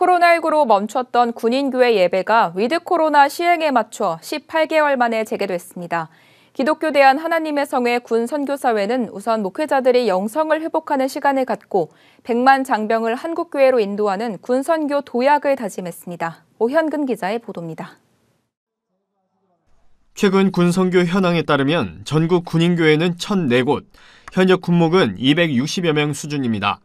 코로나19로 멈췄던 군인교회 예배가 위드 코로나 시행에 맞춰 18개월 만에 재개됐습니다. 기독교 대한 하나님의 성의 군 선교사회는 우선 목회자들이 영성을 회복하는 시간을 갖고 100만 장병을 한국교회로 인도하는 군 선교 도약을 다짐했습니다. 오현근 기자의 보도입니다. 최근 군 선교 현황에 따르면 전국 군인교회는 1,004곳, 현역 군목은 260여 명 수준입니다.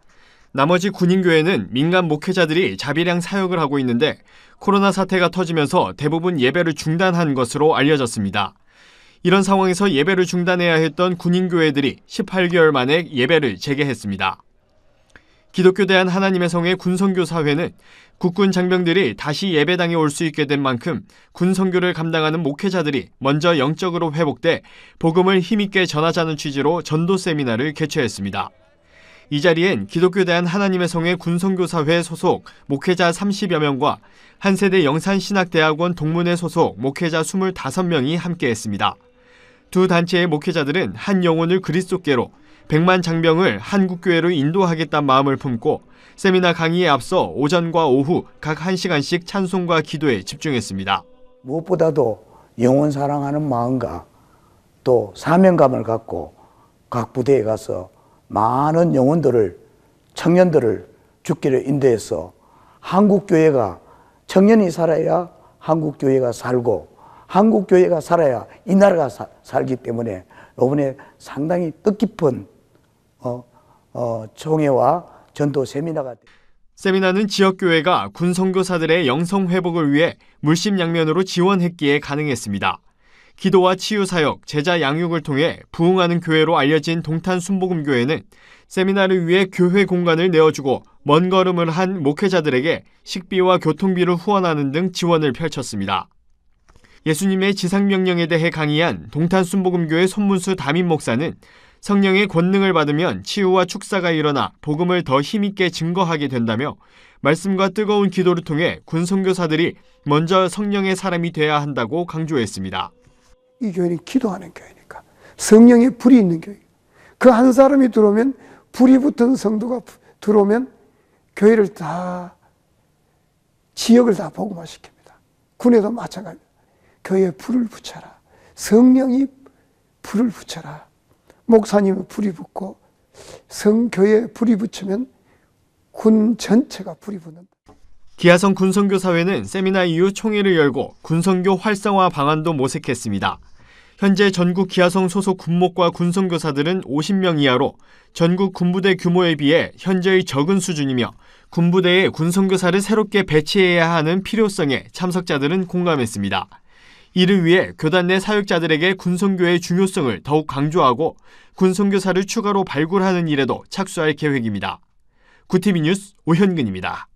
나머지 군인교회는 민간 목회자들이 자비량 사역을 하고 있는데 코로나 사태가 터지면서 대부분 예배를 중단한 것으로 알려졌습니다. 이런 상황에서 예배를 중단해야 했던 군인교회들이 18개월 만에 예배를 재개했습니다. 기독교 대한 하나님의 성의 군선교사회는 국군 장병들이 다시 예배당에 올 수 있게 된 만큼 군선교를 감당하는 목회자들이 먼저 영적으로 회복돼 복음을 힘있게 전하자는 취지로 전도 세미나를 개최했습니다. 이 자리엔 기독교 대한 하나님의 성의 군성교사회 소속 목회자 30여 명과 한세대 영산신학대학원 동문회 소속 목회자 25명이 함께했습니다. 두 단체의 목회자들은 한 영혼을 그리스도께로 1만 장병을 한국교회로 인도하겠다는 마음을 품고 세미나 강의에 앞서 오전과 오후 각 1시간씩 찬송과 기도에 집중했습니다. 무엇보다도 영혼 사랑하는 마음과 또 사명감을 갖고 각 부대에 가서 많은 영혼들을 청년들을 죽기로 인도해서 한국 교회가 청년이 살아야 한국 교회가 살고 한국 교회가 살아야 이 나라가 사, 살기 때문에 이번에 상당히 뜻깊은 어, 어, 총회와 전도 세미나가 세미나는 지역 교회가 군성교사들의 영성 회복을 위해 물심양면으로 지원했기에 가능했습니다. 기도와 치유 사역, 제자 양육을 통해 부흥하는 교회로 알려진 동탄 순복음교회는 세미나를 위해 교회 공간을 내어주고 먼 걸음을 한 목회자들에게 식비와 교통비를 후원하는 등 지원을 펼쳤습니다. 예수님의 지상명령에 대해 강의한 동탄 순복음교회 손문수 담임 목사는 성령의 권능을 받으면 치유와 축사가 일어나 복음을 더 힘있게 증거하게 된다며 말씀과 뜨거운 기도를 통해 군선교사들이 먼저 성령의 사람이 돼야 한다고 강조했습니다. 이 교회는 기도하는 교회니까. 성령의 불이 있는 교회. 그 한 사람이 들어오면 불이 붙은 성도가 들어오면 교회를 다 지역을 다 복음화시킵니다. 군에도 마찬가지입니 교회에 불을 붙여라. 성령이 불을 붙여라. 목사님의 불이 붙고 성교에 불이 붙으면 군 전체가 불이 붙는다. 기아성 군성교 사회는 세미나 이후 총회를 열고 군성교 활성화 방안도 모색했습니다. 현재 전국 기아성 소속 군목과 군성교사들은 50명 이하로 전국 군부대 규모에 비해 현재의 적은 수준이며 군부대에 군성교사를 새롭게 배치해야 하는 필요성에 참석자들은 공감했습니다. 이를 위해 교단 내 사역자들에게 군성교의 중요성을 더욱 강조하고 군성교사를 추가로 발굴하는 일에도 착수할 계획입니다. 구티비 뉴스 오현근입니다.